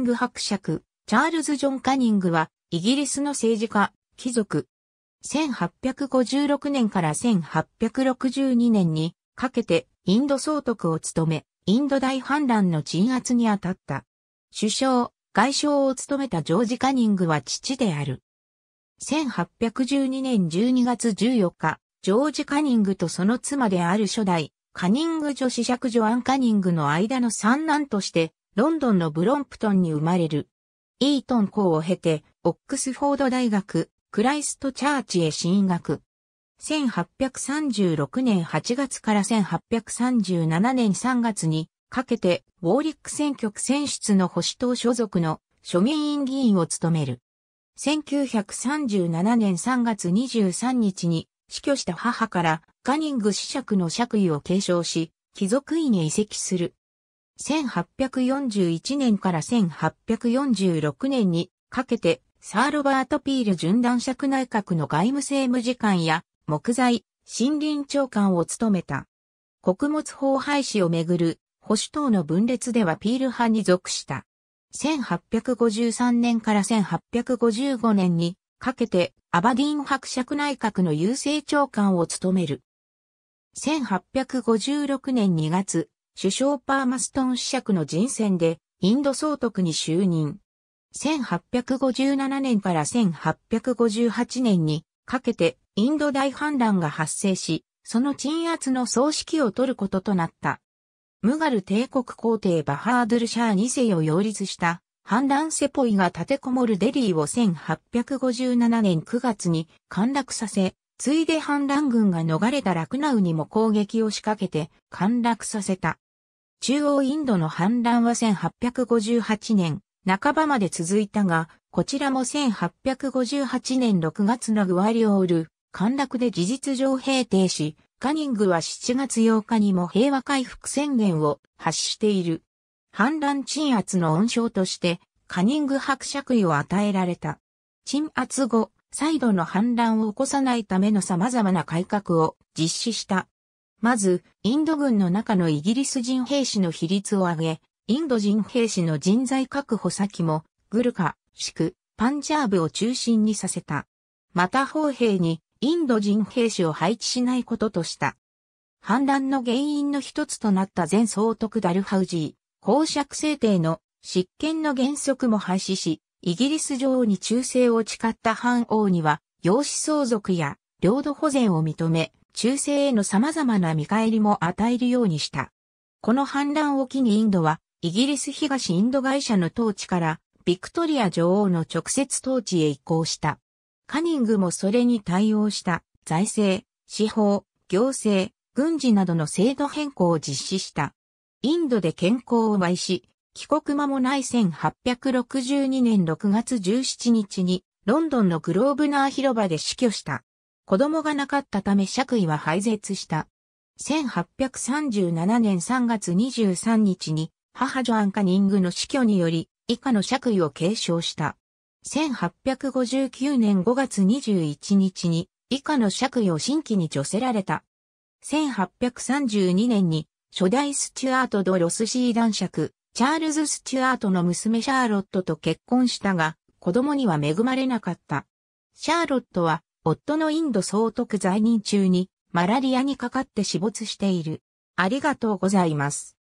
ング伯爵、チャールズ・ジョン・カニングは、イギリスの政治家、貴族。1856年から1862年にかけてインド総督を務め、インド大反乱の鎮圧に当たった。首相、外相を務めたジョージ・カニングは父である。1812年12月14日、ジョージ・カニングとその妻である初代、カニング女子爵女アン・カニングの間の三男として、ロンドンのブロンプトンに生まれる。イートン校を経て、オックスフォード大学、クライストチャーチへ進学。1836年8月から1837年3月にかけて、ウォーリック選挙区選出の保守党所属の庶民院議員を務める。1937年3月23日に死去した母からガニング子爵の爵位を継承し、貴族院へ移籍する。1841年から1846年にかけて、サー・ロバート・ピール準男爵内閣の外務政務次官や木材、森林長官を務めた。穀物法廃止をめぐる保守党の分裂ではピール派に属した。1853年から1855年にかけてアバディン伯爵内閣の郵政長官を務める。1856年2月、首相パーマストン子爵の人選で、インド総督に就任。1857年から1858年にかけてインド大反乱が発生し、その鎮圧の総指揮を取ることとなった。ムガル帝国皇帝バハードルシャー2世を擁立した反乱セポイが立てこもるデリーを1857年9月に陥落させ、ついで反乱軍が逃れたラクナウにも攻撃を仕掛けて陥落させた。中央インドの反乱は1858年半ばまで続いたが、こちらも1858年6月のグワリオール、陥落で事実上平定し、カニングは7月8日にも平和回復宣言を発している。反乱鎮圧の恩賞として、カニング伯爵位を与えられた。鎮圧後、再度の反乱を起こさないための様々な改革を実施した。まず、インド軍の中のイギリス人兵士の比率を上げ、インド人兵士の人材確保先も、グルカ、シク、パンジャーブを中心にさせた。また砲兵にインド人兵士を配置しないこととした。反乱の原因の一つとなった前総督ダルハウジー、公爵制定の執権の原則も廃止し、イギリス女王に忠誠を誓った藩王には、養子相続や領土保全を認め、忠誠への様々な見返りも与えるようにした。この反乱を機にインドは、イギリス東インド会社の統治から、ビクトリア女王の直接統治へ移行した。カニングもそれに対応した財政、司法、行政、軍事などの制度変更を実施した。インドで健康を害し、帰国間もない1862年6月17日に、ロンドンのグローブナー広場で死去した。子供がなかったため爵位は廃絶した。1837年3月23日に、母ジョアン・カニングの死去により、以下の爵位を継承した。1859年5月21日に、以下の爵位を新規に除せられた。1832年に、初代スチュアート・ド・ロスシー男爵、チャールズ・スチュアートの娘シャーロットと結婚したが、子供には恵まれなかった。シャーロットは、夫のインド総督在任中に、マラリアにかかって死没している。ありがとうございます。